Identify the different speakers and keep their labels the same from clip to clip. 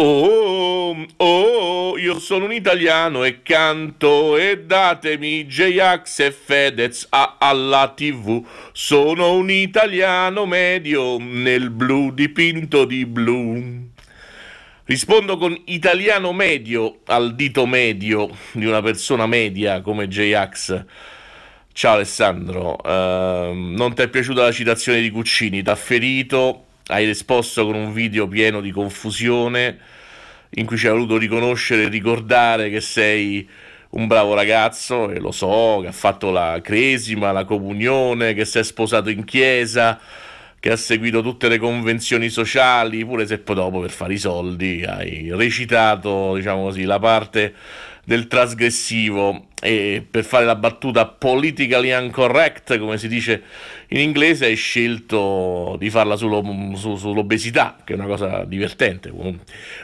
Speaker 1: Oh, oh, oh, io sono un italiano e canto e datemi J-Ax e Fedez a, alla tv. Sono un italiano medio nel blu dipinto di blu. Rispondo con italiano medio al dito medio di una persona media come J-Ax. Ciao Alessandro, uh, non ti è piaciuta la citazione di Cuccini, t'ha ferito hai risposto con un video pieno di confusione in cui ci hai voluto riconoscere e ricordare che sei un bravo ragazzo, e lo so, che ha fatto la cresima, la comunione, che si è sposato in chiesa, che ha seguito tutte le convenzioni sociali, pure se poi dopo per fare i soldi hai recitato, diciamo così, la parte del trasgressivo e per fare la battuta politically incorrect, come si dice in inglese, hai scelto di farla sull'o- su- sull'obesità, che è una cosa divertente,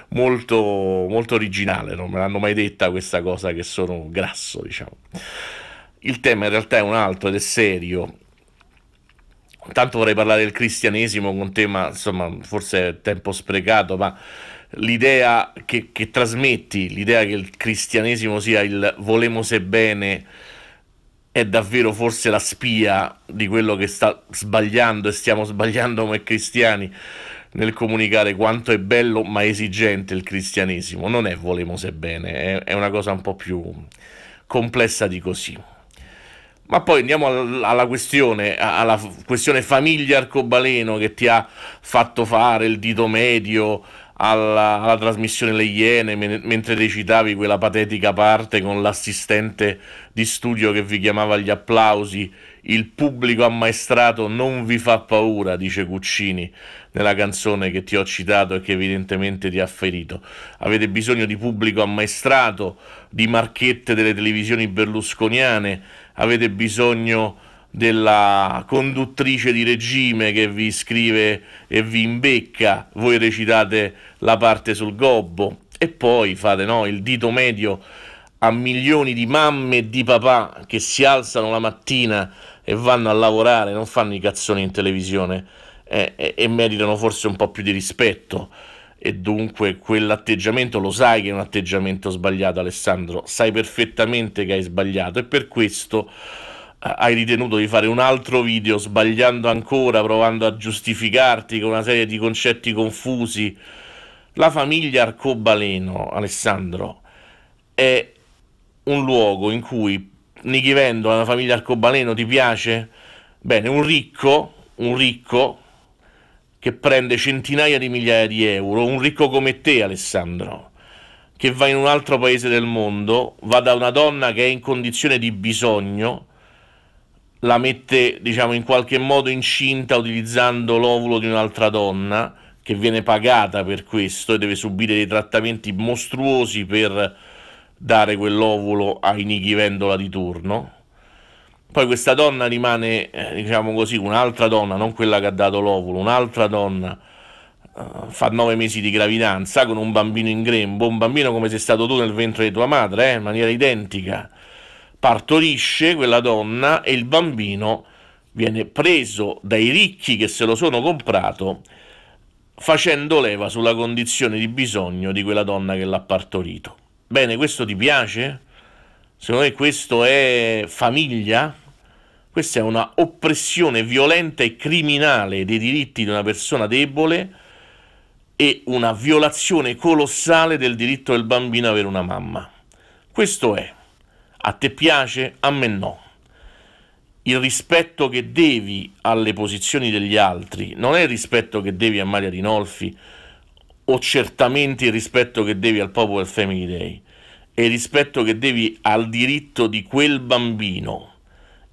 Speaker 1: molto, molto originale, non me l'hanno mai detta questa cosa che sono grasso, diciamo. Il tema in realtà è un altro ed è serio. intanto vorrei parlare del cristianesimo, un tema, insomma, forse tempo sprecato, ma l'idea che, che, trasmetti, l'idea che il cristianesimo sia il volemo bene, è davvero forse la spia di quello che sta sbagliando e stiamo sbagliando come cristiani nel comunicare quanto è bello ma esigente il cristianesimo. Non è volemo bene, è, è una cosa un po' più complessa di così. Ma poi andiamo alla questione, alla questione famiglia arcobaleno che ti ha fatto fare il dito medio, alla, alla trasmissione Le Iene men- mentre recitavi quella patetica parte con l'assistente di studio che vi chiamava gli applausi. Il pubblico ammaestrato non vi fa paura, dice Cuccini nella canzone che ti ho citato e che evidentemente ti ha ferito. Avete bisogno di pubblico ammaestrato, di marchette delle televisioni berlusconiane, avete bisogno della conduttrice di regime che vi scrive e vi imbecca, voi recitate la parte sul gobbo e poi fate no, il dito medio a milioni di mamme e di papà che si alzano la mattina e vanno a lavorare, non fanno i cazzoni in televisione eh, e meritano forse un po' più di rispetto. E dunque quell'atteggiamento lo sai che è un atteggiamento sbagliato, Alessandro, sai perfettamente che hai sbagliato e per questo hai ritenuto di fare un altro video sbagliando ancora, provando a giustificarti con una serie di concetti confusi. La famiglia Arcobaleno, Alessandro, è un luogo in cui Nichi Vendola, la famiglia Arcobaleno, ti piace? Bene, un ricco, un ricco che prende centinaia di migliaia di euro, un ricco come te Alessandro, che va in un altro paese del mondo, va da una donna che è in condizione di bisogno, la mette diciamo in qualche modo incinta utilizzando l'ovulo di un'altra donna che viene pagata per questo e deve subire dei trattamenti mostruosi per dare quell'ovulo ai Vendola di turno. Poi questa donna rimane, eh, diciamo così, un'altra donna, non quella che ha dato l'ovulo, un'altra donna eh, fa nove mesi di gravidanza con un bambino in grembo, un bambino come sei stato tu nel ventre di tua madre, eh, in maniera identica partorisce quella donna e il bambino viene preso dai ricchi che se lo sono comprato facendo leva sulla condizione di bisogno di quella donna che l'ha partorito. Bene, questo ti piace? Secondo me questo è famiglia? Questa è una oppressione violenta e criminale dei diritti di una persona debole e una violazione colossale del diritto del bambino ad avere una mamma. Questo è. A te piace? A me no. Il rispetto che devi alle posizioni degli altri non è il rispetto che devi a Maria Rinolfi o certamente il rispetto che devi al popolo del Family Day, è il rispetto che devi al diritto di quel bambino,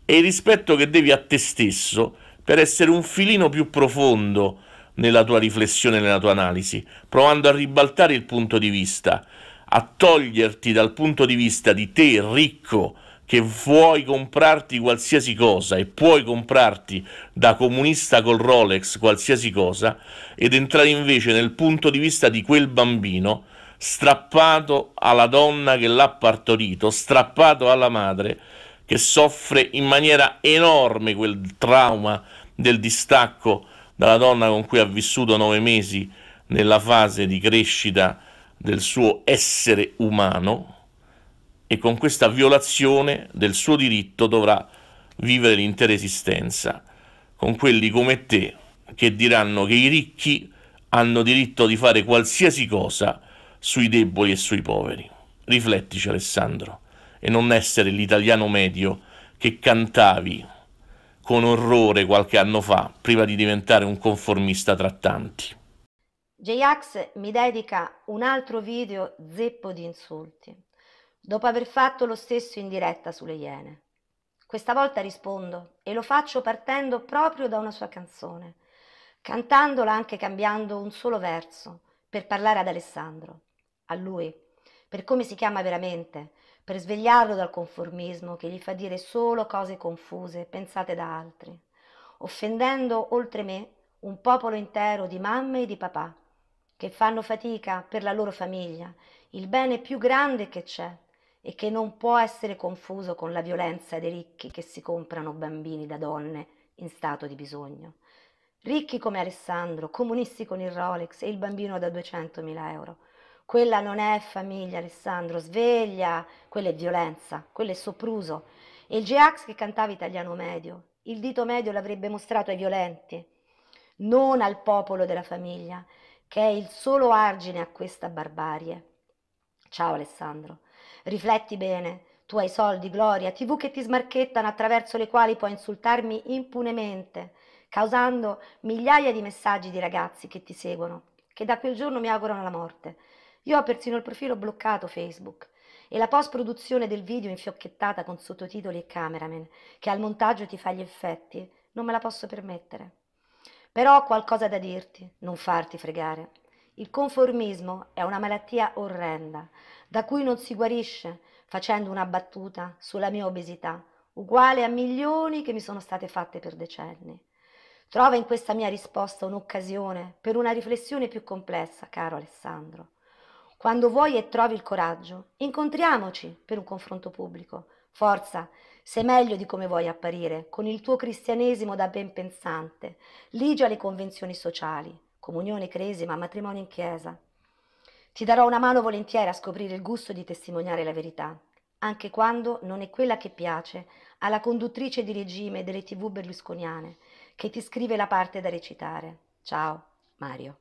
Speaker 1: è il rispetto che devi a te stesso per essere un filino più profondo nella tua riflessione, nella tua analisi, provando a ribaltare il punto di vista a toglierti dal punto di vista di te ricco che vuoi comprarti qualsiasi cosa e puoi comprarti da comunista col Rolex qualsiasi cosa ed entrare invece nel punto di vista di quel bambino strappato alla donna che l'ha partorito, strappato alla madre che soffre in maniera enorme quel trauma del distacco dalla donna con cui ha vissuto nove mesi nella fase di crescita del suo essere umano e con questa violazione del suo diritto dovrà vivere l'intera esistenza con quelli come te che diranno che i ricchi hanno diritto di fare qualsiasi cosa sui deboli e sui poveri. Riflettici Alessandro e non essere l'italiano medio che cantavi con orrore qualche anno fa prima di diventare un conformista tra tanti.
Speaker 2: J-Ax mi dedica un altro video zeppo di insulti, dopo aver fatto lo stesso in diretta sulle Iene. Questa volta rispondo e lo faccio partendo proprio da una sua canzone, cantandola anche cambiando un solo verso per parlare ad Alessandro, a lui, per come si chiama veramente, per svegliarlo dal conformismo che gli fa dire solo cose confuse pensate da altri, offendendo oltre me un popolo intero di mamme e di papà che fanno fatica per la loro famiglia, il bene più grande che c'è e che non può essere confuso con la violenza dei ricchi che si comprano bambini da donne in stato di bisogno. Ricchi come Alessandro, comunisti con il Rolex e il bambino da 200.000 euro. Quella non è famiglia, Alessandro, sveglia, quella è violenza, quella è sopruso. E il GX che cantava italiano medio, il dito medio l'avrebbe mostrato ai violenti, non al popolo della famiglia che è il solo argine a questa barbarie. Ciao Alessandro, rifletti bene, tu hai soldi, gloria, tv che ti smarchettano attraverso le quali puoi insultarmi impunemente, causando migliaia di messaggi di ragazzi che ti seguono, che da quel giorno mi augurano la morte. Io ho persino il profilo bloccato Facebook e la post-produzione del video infiocchettata con sottotitoli e cameraman, che al montaggio ti fa gli effetti, non me la posso permettere. Però ho qualcosa da dirti, non farti fregare. Il conformismo è una malattia orrenda, da cui non si guarisce facendo una battuta sulla mia obesità, uguale a milioni che mi sono state fatte per decenni. Trova in questa mia risposta un'occasione per una riflessione più complessa, caro Alessandro. Quando vuoi e trovi il coraggio, incontriamoci per un confronto pubblico, Forza, sei meglio di come vuoi apparire, con il tuo cristianesimo da ben pensante, ligio alle convenzioni sociali, comunione, cresima, matrimonio in chiesa. Ti darò una mano volentieri a scoprire il gusto di testimoniare la verità, anche quando non è quella che piace alla conduttrice di regime delle tv berlusconiane, che ti scrive la parte da recitare. Ciao, Mario.